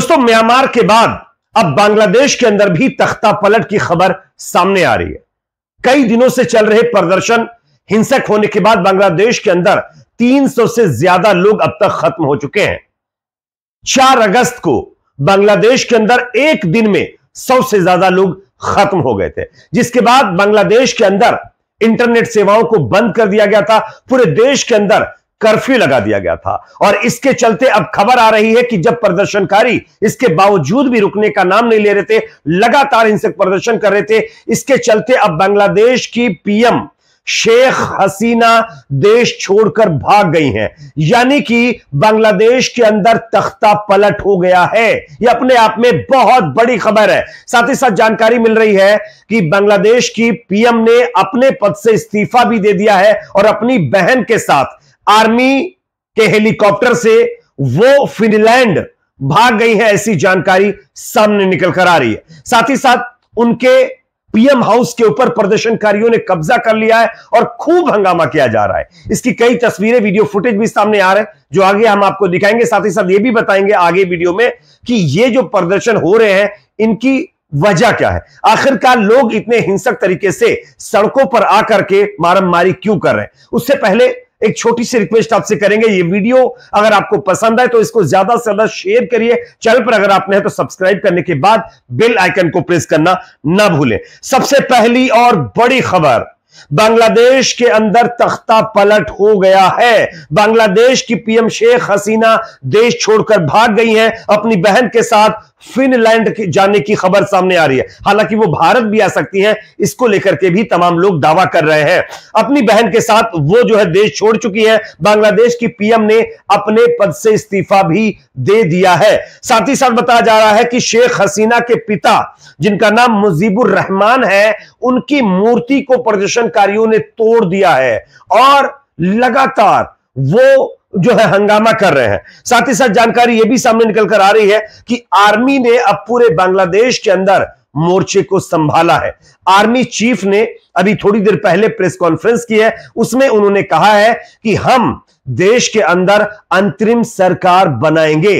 दोस्तों म्यांमार के बाद अब बांग्लादेश के अंदर भी तख्ता पलट की खबर सामने आ रही है कई दिनों से चल रहे प्रदर्शन हिंसक होने के बाद बांग्लादेश के अंदर 300 से ज्यादा लोग अब तक खत्म हो चुके हैं 4 अगस्त को बांग्लादेश के अंदर एक दिन में 100 से ज्यादा लोग खत्म हो गए थे जिसके बाद बांग्लादेश के अंदर इंटरनेट सेवाओं को बंद कर दिया गया था पूरे देश के अंदर कर्फ्यू लगा दिया गया था और इसके चलते अब खबर आ रही है कि जब प्रदर्शनकारी इसके बावजूद भी रुकने का नाम नहीं ले रहे थे लगातार हिंसक प्रदर्शन कर रहे थे इसके चलते अब बांग्लादेश की पीएम शेख हसीना देश छोड़कर भाग गई हैं यानी कि बांग्लादेश के अंदर तख्ता पलट हो गया है यह अपने आप में बहुत बड़ी खबर है साथ ही साथ जानकारी मिल रही है कि बांग्लादेश की पीएम ने अपने पद से इस्तीफा भी दे दिया है और अपनी बहन के साथ आर्मी के हेलीकॉप्टर से वो फिनलैंड भाग गई है ऐसी जानकारी सामने निकल कर आ रही है साथ ही साथ उनके पीएम हाउस के ऊपर प्रदर्शनकारियों ने कब्जा कर लिया है और खूब हंगामा किया जा रहा है इसकी कई तस्वीरें वीडियो फुटेज भी सामने आ रहे हैं जो आगे हम आपको दिखाएंगे साथ ही साथ ये भी बताएंगे आगे वीडियो में कि ये जो प्रदर्शन हो रहे हैं इनकी वजह क्या है आखिरकार लोग इतने हिंसक तरीके से सड़कों पर आकर के मारम मारी क्यों कर रहे हैं उससे पहले एक छोटी सी रिक्वेस्ट आपसे करेंगे ये वीडियो अगर आपको पसंद आए तो इसको ज्यादा से ज्यादा शेयर करिए चैनल पर अगर आपने है तो सब्सक्राइब करने के बाद बेल आइकन को प्रेस करना ना भूलें सबसे पहली और बड़ी खबर बांग्लादेश के अंदर तख्ता पलट हो गया है बांग्लादेश की पीएम शेख हसीना देश छोड़कर भाग गई हैं अपनी बहन के साथ फिनलैंड जाने की खबर सामने आ रही है हालांकि वो भारत भी आ सकती है इसको लेकर के भी तमाम लोग दावा कर रहे हैं अपनी बहन के साथ वो जो है देश छोड़ चुकी है बांग्लादेश की पीएम ने अपने पद से इस्तीफा भी दे दिया है साथ ही साथ बताया जा रहा है कि शेख हसीना के पिता जिनका नाम मुजीबुर रहमान है उनकी मूर्ति को प्रदर्शनकारियों ने तोड़ दिया है और लगातार वो जो है हंगामा कर रहे हैं साथ ही साथ जानकारी यह भी सामने निकल कर आ रही है कि आर्मी ने अब पूरे बांग्लादेश के अंदर मोर्चे को संभाला है आर्मी चीफ ने अभी थोड़ी देर पहले प्रेस कॉन्फ्रेंस की है उसमें उन्होंने कहा है कि हम देश के अंदर अंतरिम सरकार बनाएंगे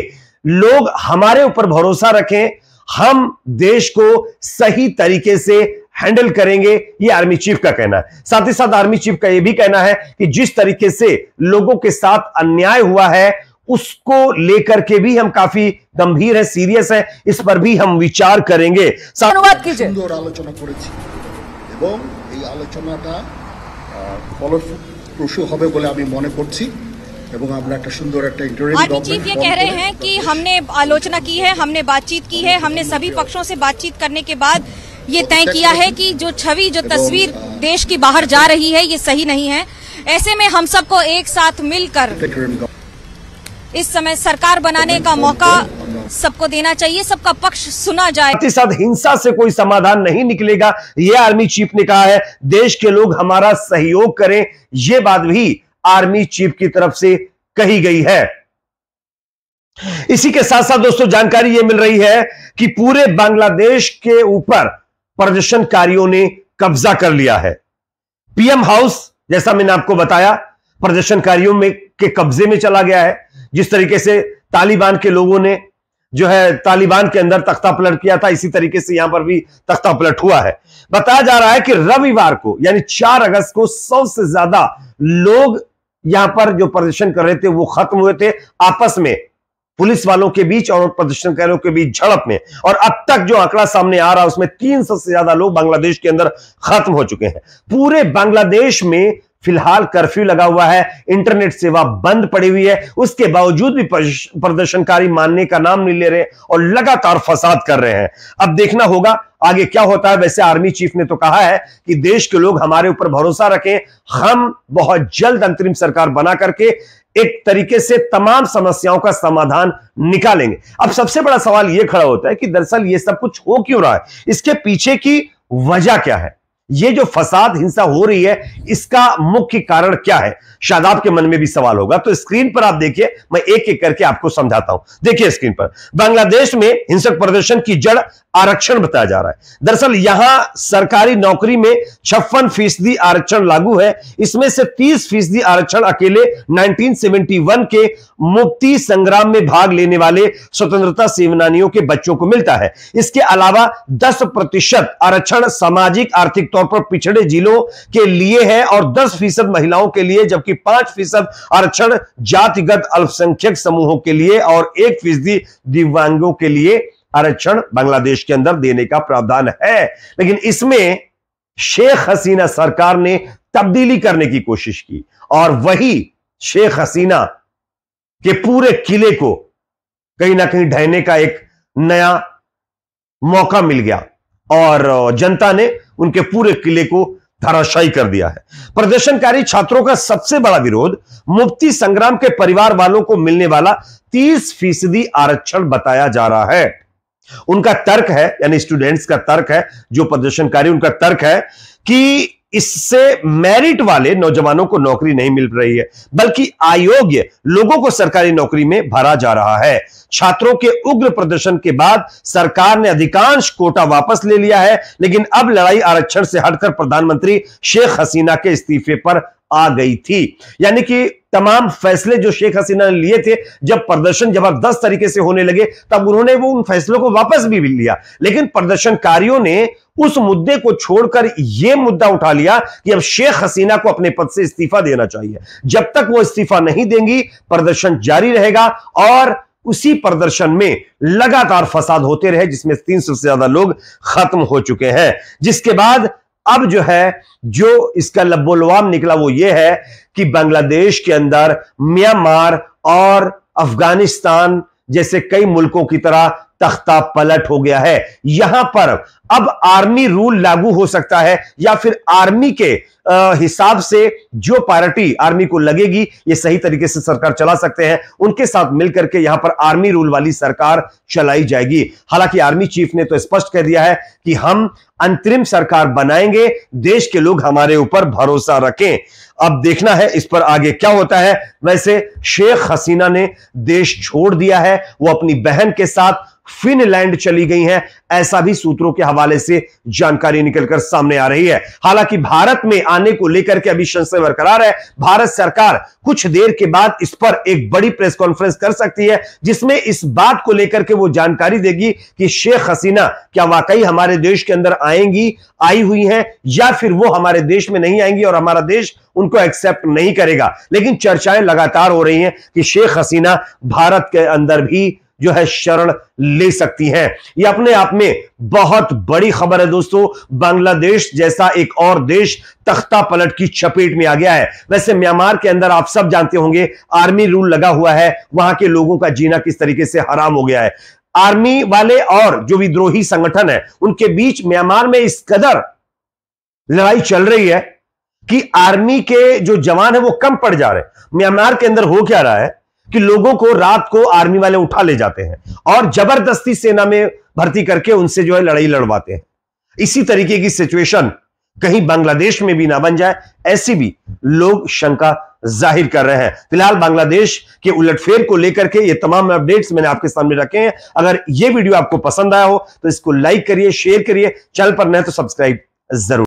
लोग हमारे ऊपर भरोसा रखें हम देश को सही तरीके से हैंडल करेंगे ये आर्मी चीफ का कहना है साथ ही साथ आर्मी चीफ का ये भी कहना है कि जिस तरीके से लोगों के साथ अन्याय हुआ है उसको लेकर के भी हम काफी गंभीर है सीरियस है इस पर भी हम विचार करेंगे अनुवाद चीफ ये कह रहे हैं कि हमने आलोचना की है हमने बातचीत की है हमने सभी पक्षों से बातचीत करने के बाद ये तय किया है कि जो छवि जो तस्वीर देश की बाहर जा रही है ये सही नहीं है ऐसे में हम सबको एक साथ मिलकर इस समय सरकार बनाने का मौका सबको देना चाहिए सबका पक्ष सुना जाए साथ साथ हिंसा से कोई समाधान नहीं निकलेगा ये आर्मी चीफ ने कहा है देश के लोग हमारा सहयोग करें ये बात भी आर्मी चीफ की तरफ से कही गई है इसी के साथ साथ दोस्तों जानकारी यह मिल रही है कि पूरे बांग्लादेश के ऊपर प्रदर्शनकारियों ने कब्जा कर लिया है पीएम हाउस जैसा मैंने आपको बताया प्रदर्शनकारियों में के कब्जे में चला गया है जिस तरीके से तालिबान के लोगों ने जो है तालिबान के अंदर तख्ता पलट किया था इसी तरीके से यहां पर भी तख्ता पलट हुआ है बताया जा रहा है कि रविवार को यानी चार अगस्त को सौ से ज्यादा लोग यहां पर जो प्रदर्शन कर रहे थे वो खत्म हुए थे आपस में पुलिस वालों के बीच और प्रदर्शनकारियों के बीच झड़प में और अब तक जो आंकड़ा सामने आ रहा है उसमें तीन सौ से ज्यादा लोग बांग्लादेश के अंदर खत्म हो चुके हैं पूरे बांग्लादेश में फिलहाल कर्फ्यू लगा हुआ है इंटरनेट सेवा बंद पड़ी हुई है उसके बावजूद भी प्रदर्शनकारी मानने का नाम नहीं ले रहे और लगातार फसाद कर रहे हैं अब देखना होगा आगे क्या होता है वैसे आर्मी चीफ ने तो कहा है कि देश के लोग हमारे ऊपर भरोसा रखें हम बहुत जल्द अंतरिम सरकार बना करके एक तरीके से तमाम समस्याओं का समाधान निकालेंगे अब सबसे बड़ा सवाल यह खड़ा होता है कि दरअसल ये सब कुछ हो क्यों रहा है इसके पीछे की वजह क्या है ये जो फसाद हिंसा हो रही है इसका मुख्य कारण क्या है शादाब के मन में भी सवाल होगा तो स्क्रीन पर आप देखिए मैं एक एक करके आपको समझाता हूं देखिए स्क्रीन पर बांग्लादेश में हिंसक प्रदर्शन की जड़ आरक्षण बताया जा रहा है दरअसल यहां सरकारी नौकरी में छप्पन फीसदी आरक्षण लागू है इसमें से तीस फीसदी आरक्षण अकेले 1971 के मुक्ति संग्राम में भाग लेने वाले स्वतंत्रता सेनानियों के बच्चों को मिलता है इसके अलावा दस प्रतिशत आरक्षण सामाजिक आर्थिक तौर तौर पर पिछड़े जिलों के लिए है और दस फीसद महिलाओं के लिए जबकि पांच फीसद आरक्षण जातिगत अल्पसंख्यक समूहों के लिए और एक फीसदी दिव्यांगों के लिए आरक्षण बांग्लादेश के अंदर देने का प्रावधान है लेकिन इसमें शेख हसीना सरकार ने तब्दीली करने की कोशिश की और वही शेख हसीना के पूरे किले को कहीं ना कहीं ढहने का एक नया मौका मिल गया और जनता ने उनके पूरे किले को धराशायी कर दिया है प्रदर्शनकारी छात्रों का सबसे बड़ा विरोध मुफ्ती संग्राम के परिवार वालों को मिलने वाला 30 फीसदी आरक्षण बताया जा रहा है उनका तर्क है यानी स्टूडेंट्स का तर्क है जो प्रदर्शनकारी उनका तर्क है कि इससे मेरिट वाले नौजवानों को नौकरी नहीं मिल रही है बल्कि आयोग्य लोगों को सरकारी नौकरी में भरा जा रहा है छात्रों के उग्र प्रदर्शन के बाद सरकार ने अधिकांश कोटा वापस ले लिया है लेकिन अब लड़ाई आरक्षण से हटकर प्रधानमंत्री शेख हसीना के इस्तीफे पर आ गई थी यानी कि तमाम फैसले जो शेख हसीना ने लिए थे जब प्रदर्शन जबरदस्त तरीके से होने लगे तब उन्होंने वो उन फैसलों को वापस भी लिया लेकिन प्रदर्शनकारियों ने उस मुद्दे को छोड़कर यह मुद्दा उठा लिया कि अब शेख हसीना को अपने पद से इस्तीफा देना चाहिए जब तक वो इस्तीफा नहीं देंगी प्रदर्शन जारी रहेगा और उसी प्रदर्शन में लगातार फसाद होते रहे जिसमें तीन से ज्यादा लोग खत्म हो चुके हैं जिसके बाद अब जो है जो इसका लब्बोलवाम निकला वो ये है कि बांग्लादेश के अंदर म्यांमार और अफगानिस्तान जैसे कई मुल्कों की तरह तख्ता पलट हो गया है यहां पर अब आर्मी रूल लागू हो सकता है या फिर आर्मी के हिसाब से जो पार्टी आर्मी को लगेगी ये सही तरीके से सरकार चला सकते हैं उनके साथ मिलकर के यहां पर आर्मी रूल वाली सरकार चलाई जाएगी हालांकि आर्मी चीफ ने तो स्पष्ट कह दिया है कि हम अंतरिम सरकार बनाएंगे देश के लोग हमारे ऊपर भरोसा रखें अब देखना है इस पर आगे क्या होता है वैसे शेख हसीना ने देश छोड़ दिया है वो अपनी बहन के साथ फिनलैंड चली गई है ऐसा भी सूत्रों के हवाले हवाले से जानकारी निकलकर सामने आ रही है हालांकि भारत में आने को लेकर के अभी संशय बरकरार है भारत सरकार कुछ देर के बाद इस पर एक बड़ी प्रेस कॉन्फ्रेंस कर सकती है जिसमें इस बात को लेकर के वो जानकारी देगी कि शेख हसीना क्या वाकई हमारे देश के अंदर आएंगी आई हुई है या फिर वो हमारे देश में नहीं आएंगी और हमारा देश उनको एक्सेप्ट नहीं करेगा लेकिन चर्चाएं लगातार हो रही हैं कि शेख हसीना भारत के अंदर भी जो है शरण ले सकती हैं ये अपने आप में बहुत बड़ी खबर है दोस्तों बांग्लादेश जैसा एक और देश तख्ता पलट की चपेट में आ गया है वैसे म्यांमार के अंदर आप सब जानते होंगे आर्मी रूल लगा हुआ है वहां के लोगों का जीना किस तरीके से हराम हो गया है आर्मी वाले और जो विद्रोही संगठन है उनके बीच म्यांमार में इस कदर लड़ाई चल रही है कि आर्मी के जो जवान है वो कम पड़ जा रहे हैं म्यांमार के अंदर हो क्या रहा है कि लोगों को रात को आर्मी वाले उठा ले जाते हैं और जबरदस्ती सेना में भर्ती करके उनसे जो है लड़ाई लड़वाते हैं इसी तरीके की सिचुएशन कहीं बांग्लादेश में भी ना बन जाए ऐसी भी लोग शंका जाहिर कर रहे हैं फिलहाल बांग्लादेश के उलटफेर को लेकर के ये तमाम अपडेट्स मैंने आपके सामने रखे हैं अगर ये वीडियो आपको पसंद आया हो तो इसको लाइक करिए शेयर करिए चैनल पर न तो सब्सक्राइब जरूर